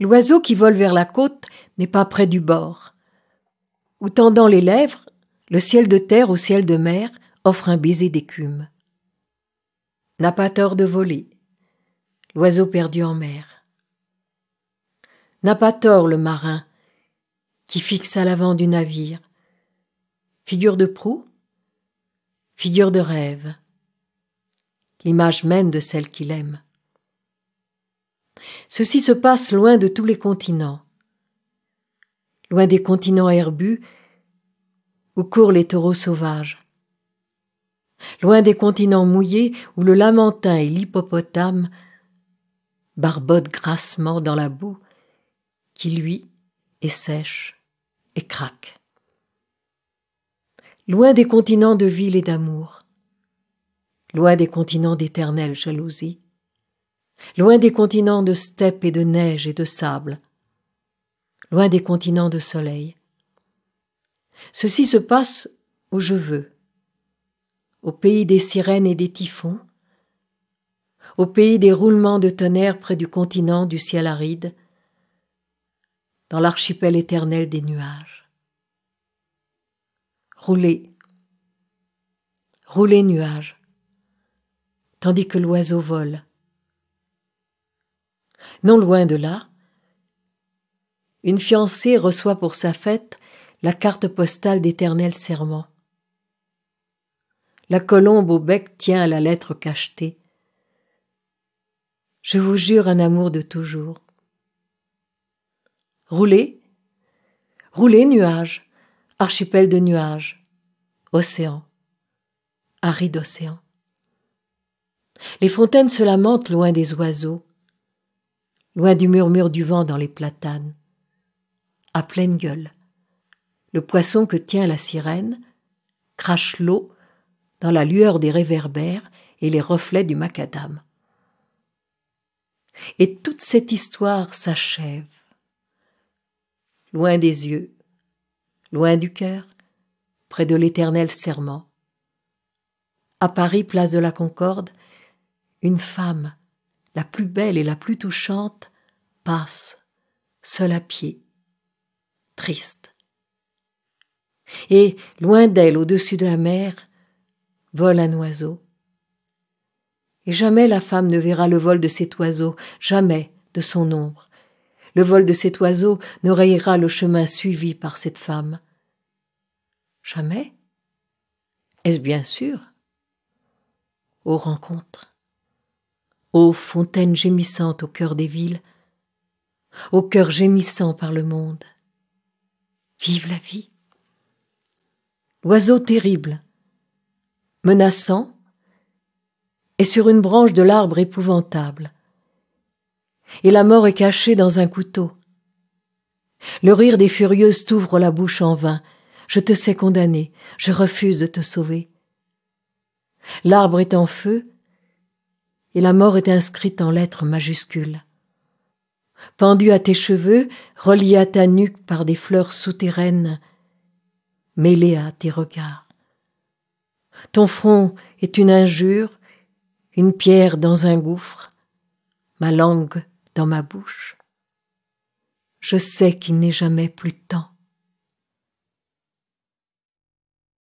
L'oiseau qui vole vers la côte n'est pas près du bord. Ou tendant les lèvres, le ciel de terre au ciel de mer offre un baiser d'écume. N'a pas tort de voler. L'oiseau perdu en mer. N'a pas tort le marin qui fixe à l'avant du navire. Figure de proue, figure de rêve, l'image même de celle qu'il aime. Ceci se passe loin de tous les continents. Loin des continents herbus où courent les taureaux sauvages. Loin des continents mouillés où le lamentin et l'hippopotame barbotent grassement dans la boue qui, lui, est sèche et craque loin des continents de ville et d'amour, loin des continents d'éternelle jalousie, loin des continents de steppe et de neige et de sable, loin des continents de soleil. Ceci se passe où je veux, au pays des sirènes et des typhons, au pays des roulements de tonnerre près du continent du ciel aride, dans l'archipel éternel des nuages. Roulez, roulez nuages, tandis que l'oiseau vole, non loin de là, une fiancée reçoit pour sa fête la carte postale d'éternel serment. La colombe au bec tient à la lettre cachetée. Je vous jure un amour de toujours. Roulez, roulez nuages, archipel de nuages, océan, aride océan. Les fontaines se lamentent loin des oiseaux loin du murmure du vent dans les platanes. À pleine gueule, le poisson que tient la sirène crache l'eau dans la lueur des réverbères et les reflets du macadam. Et toute cette histoire s'achève. Loin des yeux, loin du cœur, près de l'éternel serment. À Paris, place de la Concorde, une femme, la plus belle et la plus touchante, passe, seul à pied, triste. Et, loin d'elle, au-dessus de la mer, vole un oiseau. Et jamais la femme ne verra le vol de cet oiseau, jamais de son ombre. Le vol de cet oiseau ne rayera le chemin suivi par cette femme. Jamais Est-ce bien sûr Aux rencontres, aux fontaines gémissantes au cœur des villes, au cœur gémissant par le monde. Vive la vie. Oiseau terrible, menaçant, est sur une branche de l'arbre épouvantable. Et la mort est cachée dans un couteau. Le rire des furieuses t'ouvre la bouche en vain. Je te sais condamné, je refuse de te sauver. L'arbre est en feu, et la mort est inscrite en lettres majuscules pendu à tes cheveux, relié à ta nuque par des fleurs souterraines, mêlé à tes regards. Ton front est une injure, une pierre dans un gouffre, ma langue dans ma bouche. Je sais qu'il n'est jamais plus temps.